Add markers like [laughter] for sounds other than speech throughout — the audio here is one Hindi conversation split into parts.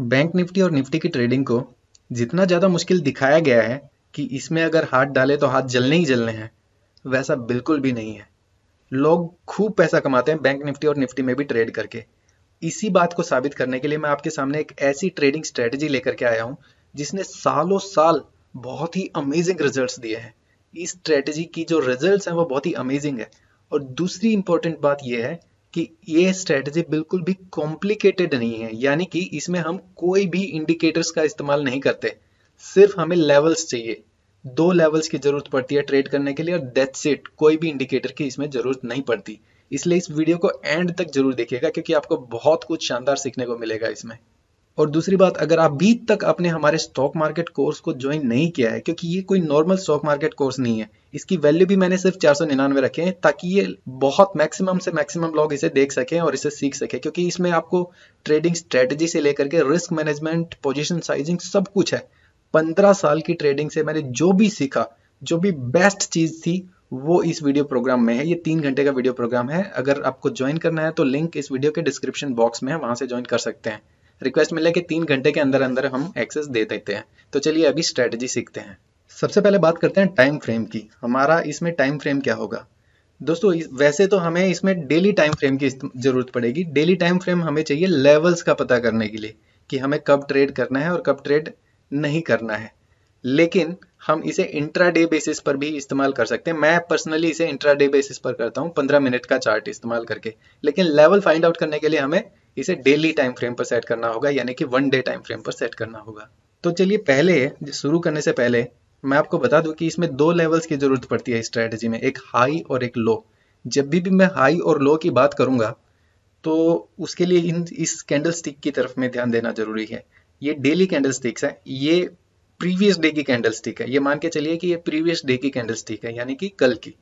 बैंक निफ्टी और निफ्टी की ट्रेडिंग को जितना ज़्यादा मुश्किल दिखाया गया है कि इसमें अगर हाथ डाले तो हाथ जलने ही जलने हैं वैसा बिल्कुल भी नहीं है लोग खूब पैसा कमाते हैं बैंक निफ्टी और निफ्टी में भी ट्रेड करके इसी बात को साबित करने के लिए मैं आपके सामने एक ऐसी ट्रेडिंग स्ट्रेटजी लेकर के आया हूँ जिसने सालों साल बहुत ही अमेजिंग रिजल्ट्स दिए हैं इस स्ट्रेटजी की जो रिजल्ट्स हैं वो बहुत ही अमेजिंग है और दूसरी इंपॉर्टेंट बात यह है कि ये स्ट्रेटजी बिल्कुल भी कॉम्प्लिकेटेड नहीं है यानी कि इसमें हम कोई भी इंडिकेटर्स का इस्तेमाल नहीं करते सिर्फ हमें लेवल्स चाहिए दो लेवल्स की जरूरत पड़ती है ट्रेड करने के लिए और डेथ सेट कोई भी इंडिकेटर की इसमें जरूरत नहीं पड़ती इसलिए इस वीडियो को एंड तक जरूर देखिएगा क्योंकि आपको बहुत कुछ शानदार सीखने को मिलेगा इसमें और दूसरी बात अगर आप अभी तक आपने हमारे स्टॉक मार्केट कोर्स को ज्वाइन नहीं किया है क्योंकि ये कोई नॉर्मल स्टॉक मार्केट कोर्स नहीं है इसकी वैल्यू भी मैंने सिर्फ चार सौ निन्यानवे रखे हैं ताकि ये बहुत मैक्सिमम से मैक्सिमम लोग इसे देख सकें और इसे सीख सकें क्योंकि इसमें आपको ट्रेडिंग स्ट्रेटेजी से लेकर के रिस्क मैनेजमेंट पोजिशन साइजिंग सब कुछ है पंद्रह साल की ट्रेडिंग से मैंने जो भी सीखा जो भी बेस्ट चीज़ थी वो इस वीडियो प्रोग्राम में है ये तीन घंटे का वीडियो प्रोग्राम है अगर आपको ज्वाइन करना है तो लिंक इस वीडियो के डिस्क्रिप्शन बॉक्स में है वहां से ज्वाइन कर सकते हैं रिक्वेस्ट मिले कि तीन घंटे के अंदर अंदर हम एक्सेस दे देते हैं तो चलिए अभी स्ट्रेटजी सीखते हैं सबसे पहले बात करते हैं टाइम फ्रेम की हमारा इसमें टाइम फ्रेम क्या होगा दोस्तों वैसे तो हमें इसमें डेली टाइम फ्रेम की जरूरत पड़ेगी डेली टाइम फ्रेम हमें चाहिए लेवल्स का पता करने के लिए कि हमें कब ट्रेड करना है और कब ट्रेड नहीं करना है लेकिन हम इसे इंट्रा डे बेसिस पर भी इस्तेमाल कर सकते हैं मैं पर्सनली इसे इंट्रा डे बेसिस पर करता हूँ पंद्रह मिनट का चार्ट इस्तेमाल करके लेकिन लेवल फाइंड आउट करने के लिए हमें इसे डेली टाइम फ्रेम पर सेट करना होगा यानी कि वन डे टाइम फ्रेम पर सेट करना होगा तो चलिए पहले शुरू करने से पहले मैं आपको बता दूं कि इसमें दो लेवल्स की जरूरत पड़ती है स्ट्रेटजी में एक हाई और एक लो जब भी भी मैं हाई और लो की बात करूंगा तो उसके लिए इन इस कैंडल स्टिक की तरफ में ध्यान देना जरूरी है ये डेली कैंडल स्टिक्स है ये प्रीवियस डे की कैंडल स्टिक है ये मान के चलिए कि ये प्रीवियस डे की कैंडल स्टिक है यानी कि कल की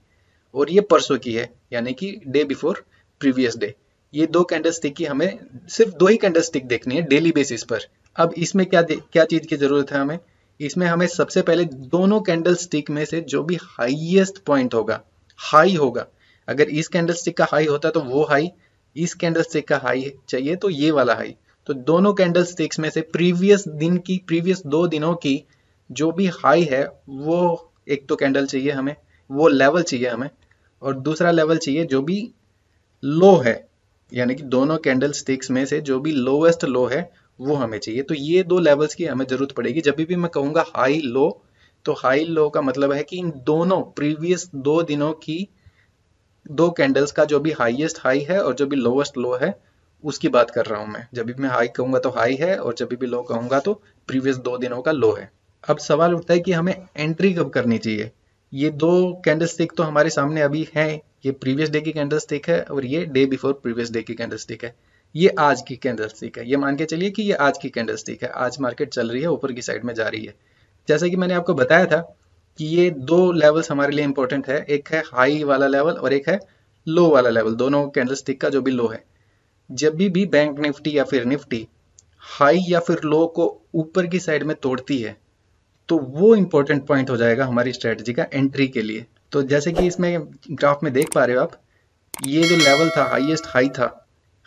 और ये परसों की है यानी कि डे बिफोर प्रीवियस डे ये दो कैंडल स्टिक की हमें सिर्फ दो ही कैंडल स्टिक देखनी है डेली बेसिस पर अब इसमें क्या क्या चीज़ की ज़रूरत है हमें इसमें हमें सबसे पहले दोनों कैंडल स्टिक में से जो भी हाइएस्ट पॉइंट होगा हाई होगा अगर इस कैंडल स्टिक का हाई होता तो वो हाई इस कैंडल स्टिक का हाई चाहिए तो ये वाला हाई तो दोनों कैंडल स्टिक्स में से प्रीवियस दिन की प्रीवियस दो दिनों की जो भी हाई है वो एक तो कैंडल चाहिए हमें वो लेवल चाहिए हमें और दूसरा लेवल चाहिए जो भी लो है यानी कि दोनों कैंडल स्टिक्स में से जो भी लोवेस्ट लो है वो हमें चाहिए तो ये दो लेवल्स की हमें जरूरत पड़ेगी जब भी मैं कहूँगा हाई लो तो हाई लो का मतलब है कि इन दोनों प्रीवियस दो दिनों की दो कैंडल्स का जो भी हाईएस्ट हाई है और जो भी लोवेस्ट लो है उसकी बात कर रहा हूं मैं जब भी मैं हाई कहूंगा तो हाई है और जब भी लो कहूंगा तो प्रीवियस दो दिनों का लो है अब सवाल उठता है कि हमें एंट्री कब करनी चाहिए ये दो कैंडल तो हमारे सामने अभी है ये प्रीवियस डे की कैंडल स्टिक है और ये डे बिफोर प्रीवियस डे की कैंडल स्टिक है ये आज की कैंडल स्टिक है ये मान के चलिए कि ये आज की कैंडल स्टिक है आज मार्केट चल रही है ऊपर की साइड में जा रही है जैसे कि मैंने आपको बताया था कि ये दो लेवल्स हमारे लिए इंपॉर्टेंट है एक है हाई वाला लेवल और एक है लो वाला लेवल दोनों कैंडल स्टिक का जो भी लो है जब भी, भी बैंक निफ्टी या फिर निफ्टी हाई या फिर लो को ऊपर की साइड में तोड़ती है तो वो इंपॉर्टेंट पॉइंट हो जाएगा हमारी स्ट्रेटजी का एंट्री के लिए तो जैसे कि इसमें ग्राफ में देख पा रहे हो आप ये जो लेवल था हाईएस्ट हाई था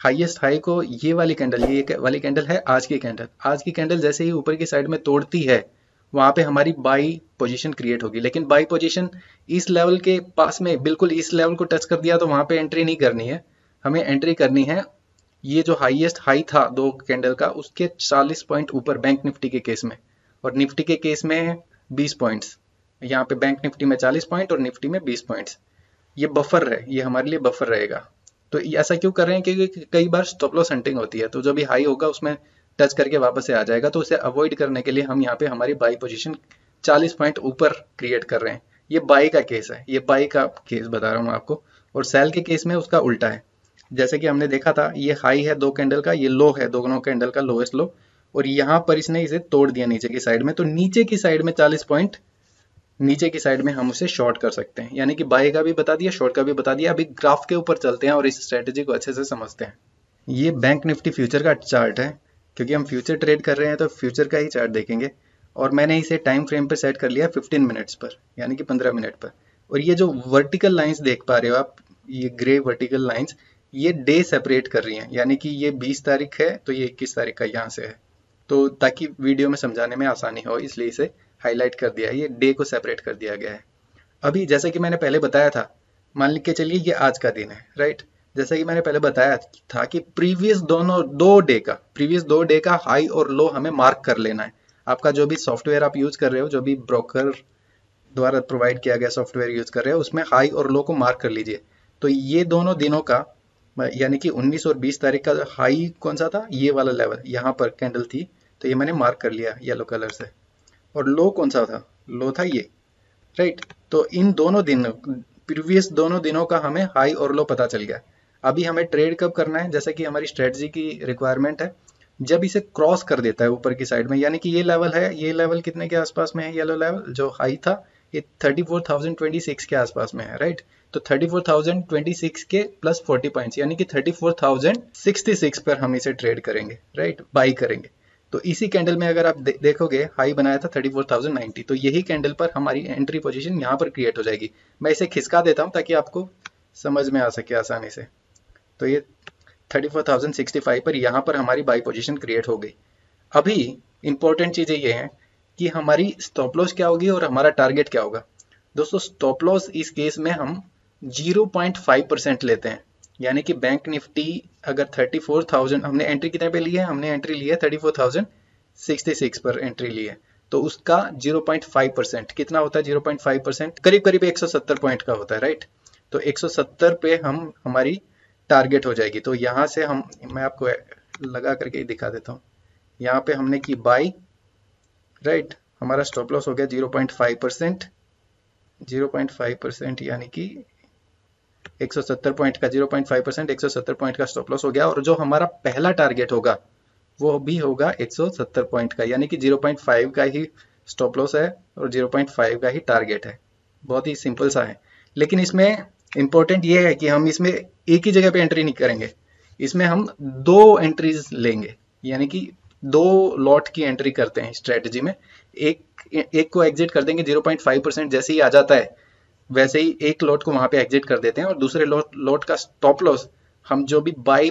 हाईएस्ट हाई को ये वाली कैंडल ये वाली कैंडल है आज की कैंडल आज की कैंडल जैसे ही ऊपर की साइड में तोड़ती है वहां पे हमारी बाई पोजीशन क्रिएट होगी लेकिन बाई पोजीशन इस लेवल के पास में बिल्कुल इस लेवल को टच कर दिया तो वहां पे एंट्री नहीं करनी है हमें एंट्री करनी है ये जो हाईएस्ट हाई था दो कैंडल का उसके 40 पॉइंट ऊपर बैंक निफ्टी के केस में और निफ्टी के केस में 20 पॉइंट्स यहाँ पे बैंक निफ्टी में 40 पॉइंट और निफ्टी में 20 पॉइंट्स ये बफर है ये हमारे लिए बफर रहेगा तो ऐसा क्यों कर रहे हैं क्योंकि कई बार स्टॉप लॉस हंटिंग होती है तो जो भी हाई होगा उसमें टच करके वापस से आ जाएगा तो उसे अवॉइड करने के लिए हम यहाँ पे हमारी बाई पोजिशन चालीस पॉइंट ऊपर क्रिएट कर रहे हैं ये बाई का केस है ये बाई का केस बता रहा हूँ आपको और सेल के केस में उसका उल्टा है जैसे कि हमने देखा था ये हाई है दो कैंडल का ये लो है दोनों कैंडल का लोएस्ट लो और यहाँ पर इसने इसे तोड़ दिया नीचे की साइड में तो नीचे की साइड में चालीस पॉइंट नीचे की साइड में हम उसे शॉर्ट कर सकते हैं यानी कि बाय का भी बता दिया शॉर्ट का भी बता दिया अभी ग्राफ के ऊपर चलते हैं और इस स्ट्रेटेजी को अच्छे से समझते हैं ये बैंक निफ्टी फ्यूचर का चार्ट है क्योंकि हम फ्यूचर ट्रेड कर रहे हैं तो फ्यूचर का ही चार्ट देखेंगे और मैंने इसे टाइम फ्रेम पर सेट कर लिया फिफ्टीन मिनट्स पर यानी कि पंद्रह मिनट पर और ये जो वर्टिकल लाइन्स देख पा रहे हो आप ये ग्रे वर्टिकल लाइन्स ये डे सेपरेट कर रही हैं यानी कि ये 20 तारीख है तो ये 21 तारीख का यहाँ से है तो ताकि वीडियो में समझाने में आसानी हो इसलिए इसे हाईलाइट कर दिया ये डे को सेपरेट कर दिया गया है अभी जैसा कि मैंने पहले बताया था मान के चलिए ये आज का दिन है राइट जैसा कि मैंने पहले बताया था कि प्रीवियस दोनों दो डे का प्रीवियस दो डे का हाई और लो हमें मार्क कर लेना है आपका जो भी सॉफ्टवेयर आप यूज कर रहे हो जो भी ब्रोकर द्वारा प्रोवाइड किया गया सॉफ्टवेयर यूज कर रहे हो उसमें हाई और लो को मार्क कर लीजिए तो ये दोनों दिनों का यानी कि 19 और 20 तारीख का हाई कौन सा था ये वाला लेवल यहाँ पर कैंडल थी तो ये मैंने मार्क कर लिया येलो कलर से और लो कौन सा था लो था ये राइट तो इन दोनों दिनों प्रीवियस दोनों दिनों का हमें हाई और लो पता चल गया अभी हमें ट्रेड कब करना है जैसा कि हमारी स्ट्रेटजी की रिक्वायरमेंट है जब इसे क्रॉस कर देता है ऊपर की साइड में यानी कि ये लेवल है ये लेवल कितने के आसपास में है येलो लेवल जो हाई था ये 34,026 के आसपास में है राइट तो 34,026 के प्लस 40 पॉइंट्स यानी कि 34,066 पर हम इसे ट्रेड करेंगे राइट बाई करेंगे तो इसी कैंडल में अगर आप दे, देखोगे हाई बनाया था 34,090 तो यही कैंडल पर हमारी एंट्री पोजीशन यहां पर क्रिएट हो जाएगी मैं इसे खिसका देता हूँ ताकि आपको समझ में आ सके आसानी से तो ये 34,065 पर यहाँ पर हमारी बाई पोजीशन क्रिएट हो गई अभी इंपॉर्टेंट चीज़ें ये हैं कि हमारी स्टॉप लॉस क्या होगी और हमारा टारगेट क्या होगा दोस्तों स्टॉप लॉस इस केस में हम फाइव परसेंट लेते हैं यानी कि बैंक निफ्टी अगर 34,000 हमने एंट्री कितने पे ली है हमने एंट्री ली है 34,066 पर एंट्री ली है तो उसका 0.5 परसेंट कितना होता है 0.5 परसेंट करीब करीब 170 पॉइंट का होता है राइट तो 170 पे हम हमारी टारगेट हो जाएगी तो यहाँ से हम मैं आपको लगा करके दिखा देता हूँ यहाँ पे हमने की बाई राइट हमारा स्टॉप लॉस हो गया जीरो परसेंट 0.5 परसेंट यानी कि 170 पॉइंट का 0.5 परसेंट एक पॉइंट का स्टॉप लॉस हो गया और जो हमारा पहला टारगेट होगा वो भी होगा 170 पॉइंट का यानी कि 0.5 का ही स्टॉप लॉस है और 0.5 का ही टारगेट है बहुत ही सिंपल सा है लेकिन इसमें इम्पोर्टेंट ये है कि हम इसमें एक ही जगह पे एंट्री नहीं करेंगे इसमें हम दो एंट्रीज लेंगे यानी कि दो लॉट की एंट्री करते हैं स्ट्रेटजी में एक एक को एग्जिट कर देंगे 0.5 परसेंट जैसे ही आ जाता है वैसे ही एक लॉट को वहां पे एग्जिट कर देते हैं और दूसरे लॉट लॉट का स्टॉप लॉस हम जो भी बाई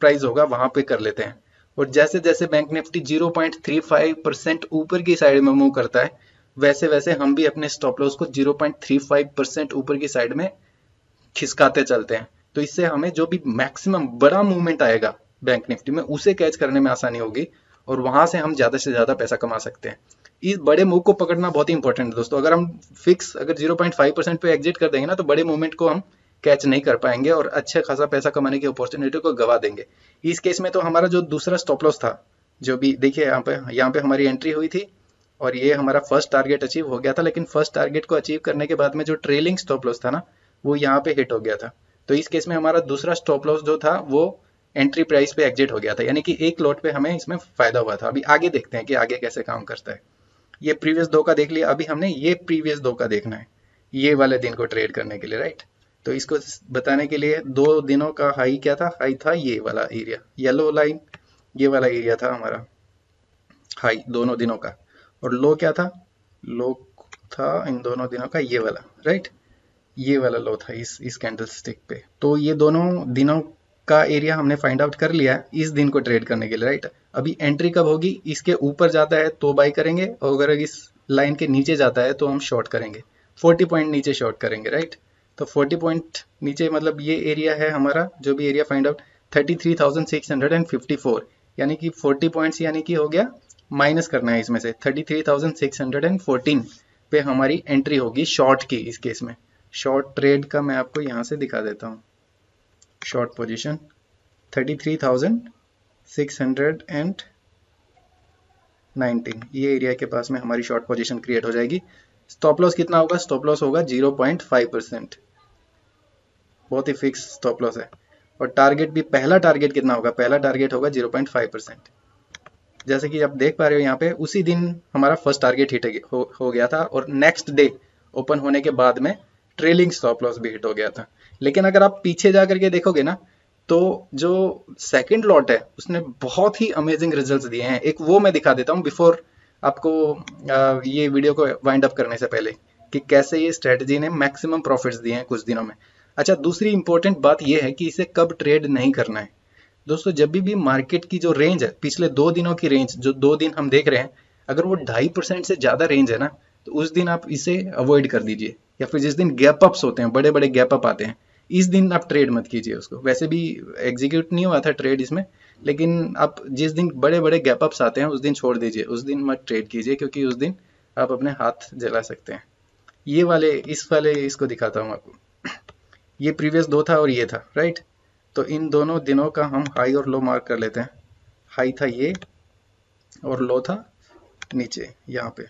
प्राइस होगा वहां पे कर लेते हैं और जैसे जैसे बैंक निफ्टी 0.35 परसेंट ऊपर की साइड में मूव करता है वैसे वैसे हम भी अपने स्टॉप लॉस को 0.35 परसेंट ऊपर की साइड में खिसकाते चलते हैं तो इससे हमें जो भी मैक्सिमम बड़ा मूवमेंट आएगा बैंक निफ्टी में उसे कैच करने में आसानी होगी और वहां से हम ज्यादा से ज्यादा पैसा कमा सकते हैं इस बड़े मूव को पकड़ना बहुत ही इंपॉर्टेंट है दोस्तों अगर हम फिक्स अगर 0.5 परसेंट पे एग्जिट कर देंगे ना तो बड़े मूवमेंट को हम कैच नहीं कर पाएंगे और अच्छे खासा पैसा कमाने की अपॉर्चुनिटी को गवा देंगे इस केस में तो हमारा जो दूसरा स्टॉप लॉस था जो भी देखिए यहाँ पे यहाँ पे हमारी एंट्री हुई थी और ये हमारा फर्स्ट टारगेट अचीव हो गया था लेकिन फर्स्ट टारगेट को अचीव करने के बाद में जो ट्रेलिंग स्टॉप लॉस था ना वो यहाँ पे हिट हो गया था तो इस केस में हमारा दूसरा स्टॉप लॉस जो था वो एंट्री प्राइस पे एग्जिट हो गया था यानी कि एक लॉट पे हमें इसमें फायदा हुआ था अभी आगे देखते हैं कि आगे कैसे काम करता है ये प्रीवियस दो का देख लिया अभी हमने ये प्रीवियस दो का देखना है ये वाले दिन को ट्रेड करने के लिए राइट तो इसको बताने के लिए दो दिनों का हाई क्या था हाई था ये वाला एरिया येलो लाइन ये वाला एरिया था हमारा हाई दोनों दिनों का और लो क्या था लो था इन दोनों दिनों का ये वाला राइट ये वाला लो था इस इस कैंडल स्टिक पे तो ये दोनों दिनों का एरिया हमने फाइंड आउट कर लिया इस दिन को ट्रेड करने के लिए राइट अभी एंट्री कब होगी इसके ऊपर जाता है तो बाई करेंगे और अगर इस लाइन के नीचे जाता है तो हम शॉर्ट करेंगे 40 पॉइंट नीचे शॉर्ट करेंगे राइट तो 40 पॉइंट नीचे मतलब ये एरिया है हमारा जो भी एरिया फाइंड आउट 33,654 यानी कि 40 पॉइंट्स यानी कि हो गया माइनस करना है इसमें से 33,614 पे हमारी एंट्री होगी शॉर्ट की इस केस में शॉर्ट ट्रेड का मैं आपको यहाँ से दिखा देता हूँ शॉर्ट पोजिशन थर्टी 619 ये एरिया के पास में हमारी शॉर्ट पोजीशन क्रिएट हो जाएगी स्टॉप लॉस कितना होगा स्टॉप लॉस होगा 0.5 परसेंट बहुत ही फिक्स स्टॉप लॉस है और टारगेट भी पहला टारगेट कितना होगा पहला टारगेट होगा 0.5 परसेंट जैसे कि आप देख पा रहे हो यहाँ पे उसी दिन हमारा फर्स्ट टारगेट हिट हो, गया था और नेक्स्ट डे ओपन होने के बाद में ट्रेलिंग स्टॉप लॉस भी हिट हो गया था लेकिन अगर आप पीछे जा करके देखोगे ना तो जो सेकंड लॉट है उसने बहुत ही अमेजिंग रिजल्ट्स दिए हैं एक वो मैं दिखा देता हूँ बिफोर आपको ये वीडियो को वाइंड अप करने से पहले कि कैसे ये स्ट्रेटजी ने मैक्सिमम प्रॉफिट्स दिए हैं कुछ दिनों में अच्छा दूसरी इंपॉर्टेंट बात यह है कि इसे कब ट्रेड नहीं करना है दोस्तों जब भी मार्केट की जो रेंज है पिछले दो दिनों की रेंज जो दो दिन हम देख रहे हैं अगर वो ढाई परसेंट से ज़्यादा रेंज है ना तो उस दिन आप इसे अवॉइड कर दीजिए या फिर जिस दिन गैप अप्स होते हैं बड़े बड़े गैप अप आते हैं इस दिन आप ट्रेड मत कीजिए उसको वैसे भी एग्जीक्यूट नहीं हुआ था ट्रेड इसमें लेकिन आप जिस दिन बड़े बड़े गैप अप्स आते हैं उस दिन छोड़ दीजिए उस दिन मत ट्रेड कीजिए क्योंकि उस दिन आप अपने हाथ जला सकते हैं ये वाले इस वाले इसको दिखाता हूँ आपको [clears throat] ये प्रीवियस दो था और ये था राइट तो इन दोनों दिनों का हम हाई और लो मार्क कर लेते हैं हाई था ये और लो था नीचे यहाँ पे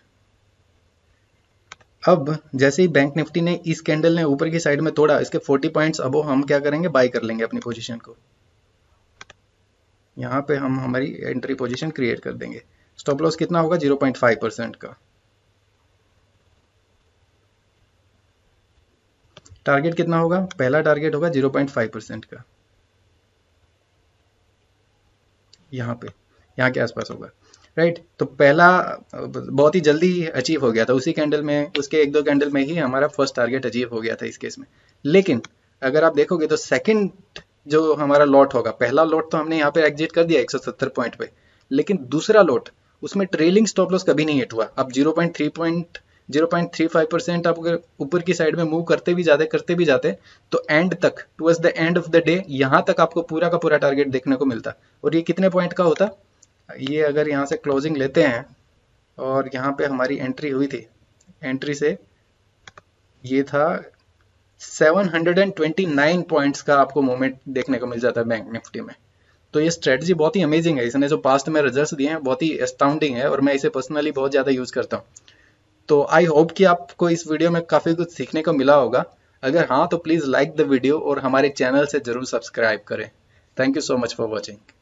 अब जैसे ही बैंक निफ्टी ने इस कैंडल ने ऊपर की साइड में तोड़ा इसके 40 पॉइंट्स अब हम क्या करेंगे बाय कर लेंगे अपनी पोजीशन को यहाँ पे हम हमारी एंट्री पोजीशन क्रिएट कर देंगे स्टॉप लॉस कितना होगा 0.5 परसेंट का टारगेट कितना होगा पहला टारगेट होगा 0.5 परसेंट का यहाँ पे यहाँ के आसपास होगा राइट तो पहला बहुत ही जल्दी अचीव हो गया था उसी कैंडल में उसके एक दो कैंडल में ही हमारा फर्स्ट टारगेट अचीव हो गया था इस केस में लेकिन अगर आप देखोगे तो सेकंड जो हमारा लॉट होगा पहला लॉट तो हमने यहाँ पे एग्जिट कर दिया 170 पॉइंट पे लेकिन दूसरा लॉट उसमें ट्रेलिंग स्टॉप लॉस कभी नहीं हिट हुआ अब 0.3 पॉइंट 0.35 परसेंट आप अगर ऊपर की साइड में मूव करते भी जाते करते भी जाते तो एंड तक towards the end of the day यहाँ तक आपको पूरा का पूरा टारगेट देखने को मिलता और ये कितने पॉइंट का होता ये अगर यहाँ से क्लोजिंग लेते हैं और यहाँ पे हमारी एंट्री हुई थी एंट्री से ये था 729 पॉइंट्स का आपको मोमेंट देखने को मिल जाता है बैंक निफ्टी में तो ये स्ट्रेटजी बहुत ही अमेजिंग है इसने जो पास्ट में रिजल्ट्स दिए हैं बहुत ही एस्टाउंडिंग है और मैं इसे पर्सनली बहुत ज़्यादा यूज़ करता हूँ तो आई होप कि आपको इस वीडियो में काफ़ी कुछ सीखने को मिला होगा अगर हाँ तो प्लीज़ लाइक द वीडियो और हमारे चैनल से ज़रूर सब्सक्राइब करें thank you so much for watching